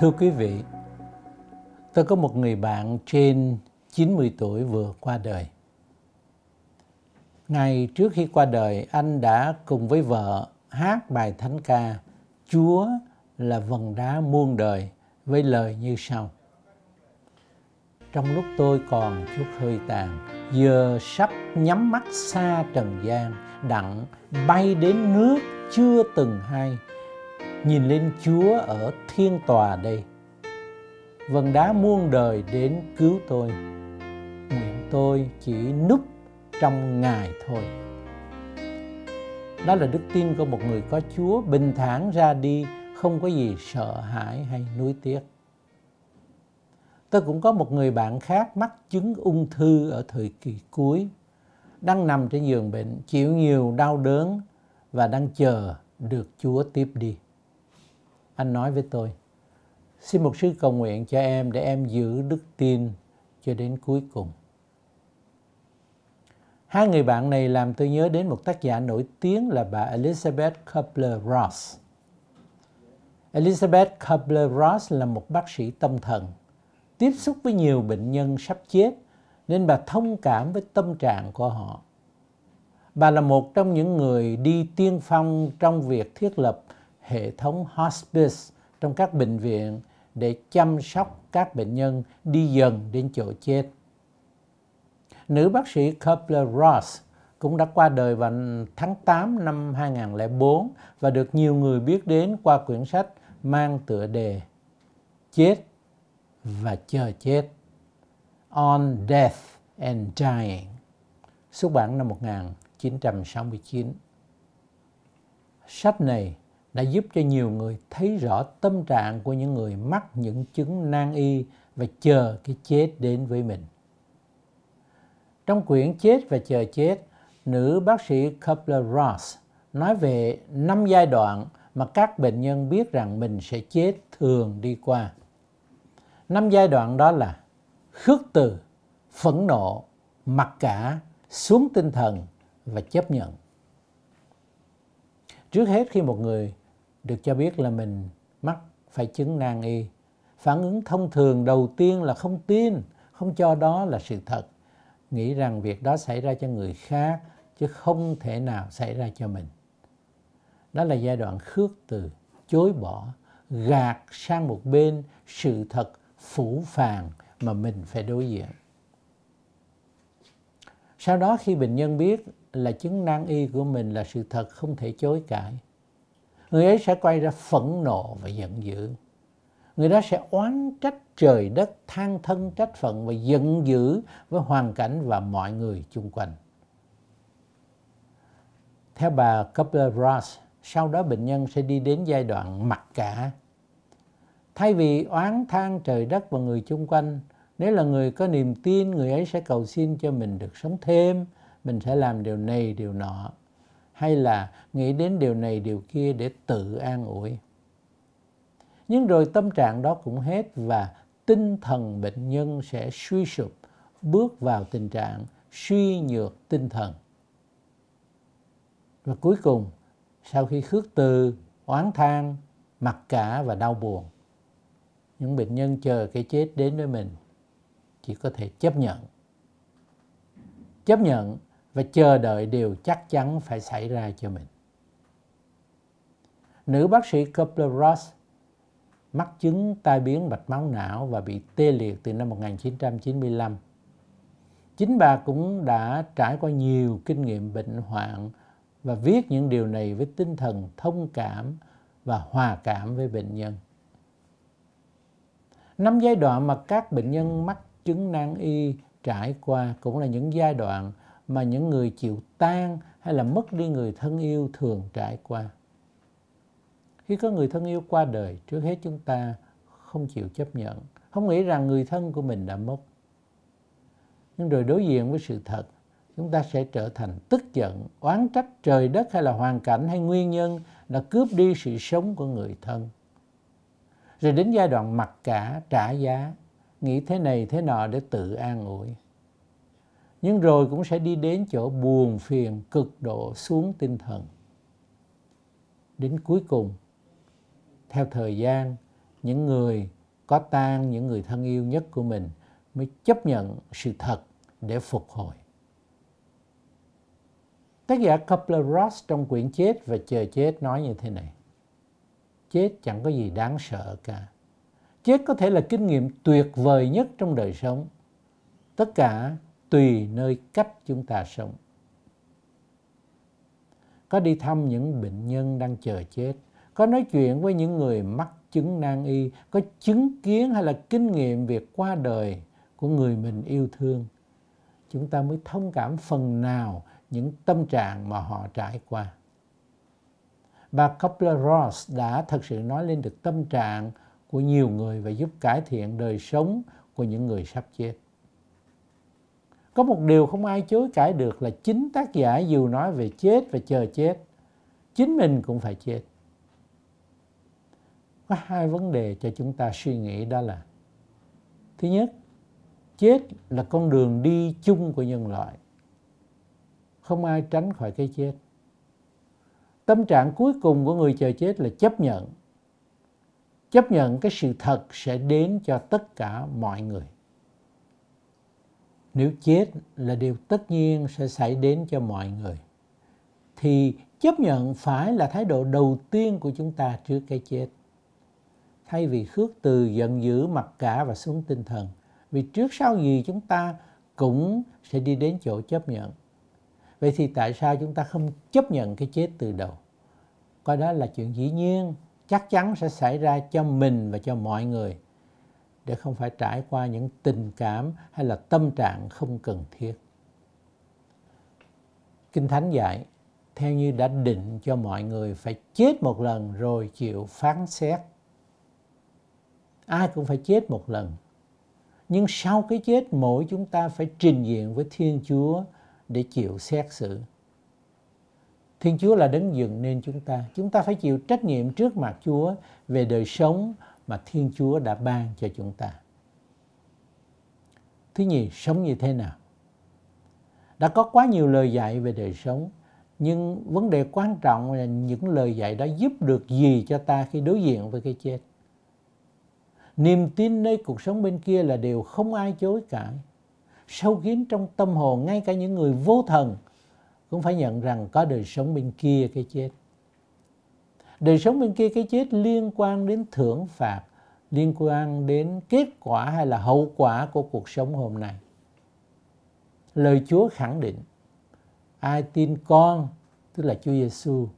Thưa quý vị, tôi có một người bạn trên 90 tuổi vừa qua đời. Ngày trước khi qua đời, anh đã cùng với vợ hát bài thánh ca Chúa là vầng đá muôn đời với lời như sau. Trong lúc tôi còn chút hơi tàn, giờ sắp nhắm mắt xa trần gian, đặng bay đến nước chưa từng hay, nhìn lên Chúa ở thiên tòa đây. Vần đá muôn đời đến cứu tôi. Nguyện tôi chỉ núp trong Ngài thôi. Đó là đức tin của một người có Chúa bình thản ra đi, không có gì sợ hãi hay nuối tiếc. Tôi cũng có một người bạn khác mắc chứng ung thư ở thời kỳ cuối, đang nằm trên giường bệnh, chịu nhiều đau đớn và đang chờ được Chúa tiếp đi. Anh nói với tôi, xin một sư cầu nguyện cho em để em giữ đức tin cho đến cuối cùng. Hai người bạn này làm tôi nhớ đến một tác giả nổi tiếng là bà Elizabeth Kubler-Ross. Elizabeth Kubler-Ross là một bác sĩ tâm thần, tiếp xúc với nhiều bệnh nhân sắp chết nên bà thông cảm với tâm trạng của họ. Bà là một trong những người đi tiên phong trong việc thiết lập hệ thống hospice trong các bệnh viện để chăm sóc các bệnh nhân đi dần đến chỗ chết. Nữ bác sĩ Kubler-Ross cũng đã qua đời vào tháng 8 năm 2004 và được nhiều người biết đến qua quyển sách mang tựa đề Chết và chờ chết On Death and Dying xuất bản năm 1969. Sách này đã giúp cho nhiều người thấy rõ tâm trạng của những người mắc những chứng nan y và chờ cái chết đến với mình. Trong quyển Chết và chờ chết, nữ bác sĩ Kubler-Ross nói về năm giai đoạn mà các bệnh nhân biết rằng mình sẽ chết thường đi qua. Năm giai đoạn đó là khước từ, phẫn nộ, mặc cả, xuống tinh thần và chấp nhận. Trước hết khi một người được cho biết là mình mắc phải chứng nan y. Phản ứng thông thường đầu tiên là không tin, không cho đó là sự thật. Nghĩ rằng việc đó xảy ra cho người khác chứ không thể nào xảy ra cho mình. Đó là giai đoạn khước từ, chối bỏ, gạt sang một bên sự thật phủ phàng mà mình phải đối diện. Sau đó khi bệnh nhân biết là chứng nan y của mình là sự thật không thể chối cãi, người ấy sẽ quay ra phẫn nộ và giận dữ người đó sẽ oán trách trời đất than thân trách phận và giận dữ với hoàn cảnh và mọi người chung quanh theo bà Copper Ross sau đó bệnh nhân sẽ đi đến giai đoạn mặc cả thay vì oán than trời đất và người chung quanh nếu là người có niềm tin người ấy sẽ cầu xin cho mình được sống thêm mình sẽ làm điều này điều nọ hay là nghĩ đến điều này điều kia để tự an ủi. Nhưng rồi tâm trạng đó cũng hết và tinh thần bệnh nhân sẽ suy sụp, bước vào tình trạng suy nhược tinh thần. Và cuối cùng, sau khi khước từ, oán than, mặc cả và đau buồn, những bệnh nhân chờ cái chết đến với mình chỉ có thể chấp nhận. Chấp nhận và chờ đợi điều chắc chắn phải xảy ra cho mình. Nữ bác sĩ Kubler-Ross mắc chứng tai biến mạch máu não và bị tê liệt từ năm 1995. Chính bà cũng đã trải qua nhiều kinh nghiệm bệnh hoạn và viết những điều này với tinh thần thông cảm và hòa cảm với bệnh nhân. Năm giai đoạn mà các bệnh nhân mắc chứng nan y trải qua cũng là những giai đoạn mà những người chịu tan hay là mất đi người thân yêu thường trải qua. Khi có người thân yêu qua đời, trước hết chúng ta không chịu chấp nhận, không nghĩ rằng người thân của mình đã mất. Nhưng rồi đối diện với sự thật, chúng ta sẽ trở thành tức giận, oán trách trời đất hay là hoàn cảnh hay nguyên nhân đã cướp đi sự sống của người thân. Rồi đến giai đoạn mặc cả, trả giá, nghĩ thế này thế nọ để tự an ủi nhưng rồi cũng sẽ đi đến chỗ buồn phiền cực độ xuống tinh thần đến cuối cùng theo thời gian những người có tang những người thân yêu nhất của mình mới chấp nhận sự thật để phục hồi tác giả Coupler Ross trong quyển chết và chờ chết nói như thế này chết chẳng có gì đáng sợ cả chết có thể là kinh nghiệm tuyệt vời nhất trong đời sống tất cả tùy nơi cách chúng ta sống. Có đi thăm những bệnh nhân đang chờ chết, có nói chuyện với những người mắc chứng nan y, có chứng kiến hay là kinh nghiệm việc qua đời của người mình yêu thương, chúng ta mới thông cảm phần nào những tâm trạng mà họ trải qua. Bà Coppler-Ross đã thật sự nói lên được tâm trạng của nhiều người và giúp cải thiện đời sống của những người sắp chết có một điều không ai chối cãi được là chính tác giả dù nói về chết và chờ chết chính mình cũng phải chết có hai vấn đề cho chúng ta suy nghĩ đó là thứ nhất chết là con đường đi chung của nhân loại không ai tránh khỏi cái chết tâm trạng cuối cùng của người chờ chết là chấp nhận chấp nhận cái sự thật sẽ đến cho tất cả mọi người nếu chết là điều tất nhiên sẽ xảy đến cho mọi người thì chấp nhận phải là thái độ đầu tiên của chúng ta trước cái chết thay vì khước từ giận dữ mặc cả và xuống tinh thần vì trước sau gì chúng ta cũng sẽ đi đến chỗ chấp nhận vậy thì tại sao chúng ta không chấp nhận cái chết từ đầu coi đó là chuyện dĩ nhiên chắc chắn sẽ xảy ra cho mình và cho mọi người để không phải trải qua những tình cảm hay là tâm trạng không cần thiết. Kinh Thánh dạy, theo như đã định cho mọi người phải chết một lần rồi chịu phán xét. Ai cũng phải chết một lần. Nhưng sau cái chết mỗi chúng ta phải trình diện với Thiên Chúa để chịu xét xử. Thiên Chúa là đấng dựng nên chúng ta. Chúng ta phải chịu trách nhiệm trước mặt Chúa về đời sống, mà Thiên Chúa đã ban cho chúng ta. Thứ nhì, sống như thế nào? Đã có quá nhiều lời dạy về đời sống, nhưng vấn đề quan trọng là những lời dạy đó giúp được gì cho ta khi đối diện với cái chết. Niềm tin nơi cuộc sống bên kia là điều không ai chối cãi. Sâu kín trong tâm hồn ngay cả những người vô thần cũng phải nhận rằng có đời sống bên kia cái chết đời sống bên kia cái chết liên quan đến thưởng phạt liên quan đến kết quả hay là hậu quả của cuộc sống hôm nay lời Chúa khẳng định ai tin con tức là Chúa Giêsu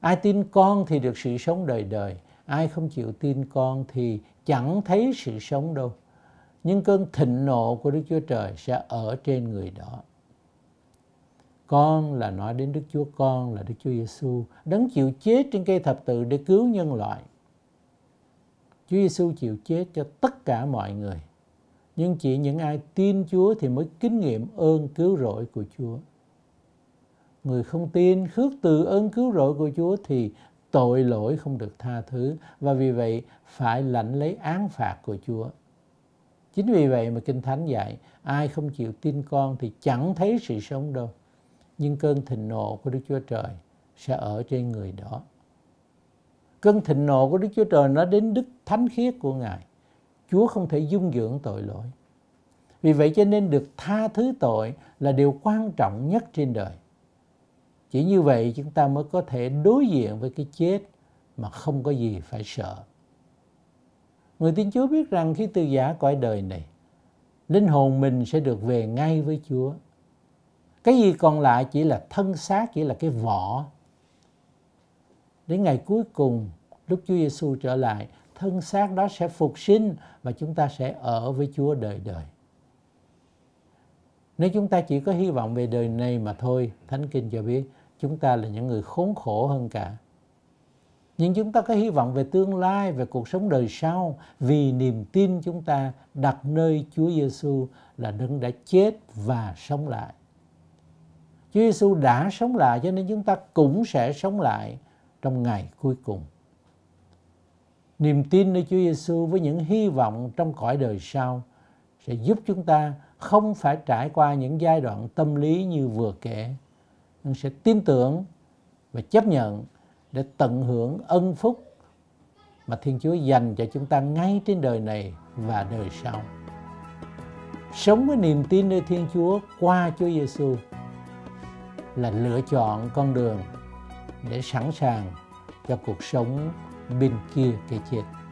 ai tin con thì được sự sống đời đời ai không chịu tin con thì chẳng thấy sự sống đâu nhưng cơn thịnh nộ của Đức Chúa Trời sẽ ở trên người đó con là nói đến Đức Chúa Con là Đức Chúa Giêsu đấng chịu chết trên cây thập tự để cứu nhân loại. Chúa Giêsu chịu chết cho tất cả mọi người. Nhưng chỉ những ai tin Chúa thì mới kinh nghiệm ơn cứu rỗi của Chúa. Người không tin khước từ ơn cứu rỗi của Chúa thì tội lỗi không được tha thứ và vì vậy phải lãnh lấy án phạt của Chúa. Chính vì vậy mà Kinh Thánh dạy ai không chịu tin con thì chẳng thấy sự sống đâu nhưng cơn thịnh nộ của Đức Chúa Trời sẽ ở trên người đó. Cơn thịnh nộ của Đức Chúa Trời nó đến đức thánh khiết của Ngài. Chúa không thể dung dưỡng tội lỗi. Vì vậy cho nên được tha thứ tội là điều quan trọng nhất trên đời. Chỉ như vậy chúng ta mới có thể đối diện với cái chết mà không có gì phải sợ. Người tin Chúa biết rằng khi từ giả cõi đời này, linh hồn mình sẽ được về ngay với Chúa cái gì còn lại chỉ là thân xác chỉ là cái vỏ đến ngày cuối cùng lúc Chúa Giêsu trở lại thân xác đó sẽ phục sinh và chúng ta sẽ ở với Chúa đời đời nếu chúng ta chỉ có hy vọng về đời này mà thôi Thánh Kinh cho biết chúng ta là những người khốn khổ hơn cả nhưng chúng ta có hy vọng về tương lai, về cuộc sống đời sau vì niềm tin chúng ta đặt nơi Chúa Giêsu là đấng đã chết và sống lại. Chúa Giêsu đã sống lại cho nên chúng ta cũng sẽ sống lại trong ngày cuối cùng. Niềm tin nơi Chúa Giêsu với những hy vọng trong cõi đời sau sẽ giúp chúng ta không phải trải qua những giai đoạn tâm lý như vừa kể, nhưng sẽ tin tưởng và chấp nhận để tận hưởng ân phúc mà Thiên Chúa dành cho chúng ta ngay trên đời này và đời sau. Sống với niềm tin nơi Thiên Chúa qua Chúa Giêsu là lựa chọn con đường để sẵn sàng cho cuộc sống bên kia kẻ chết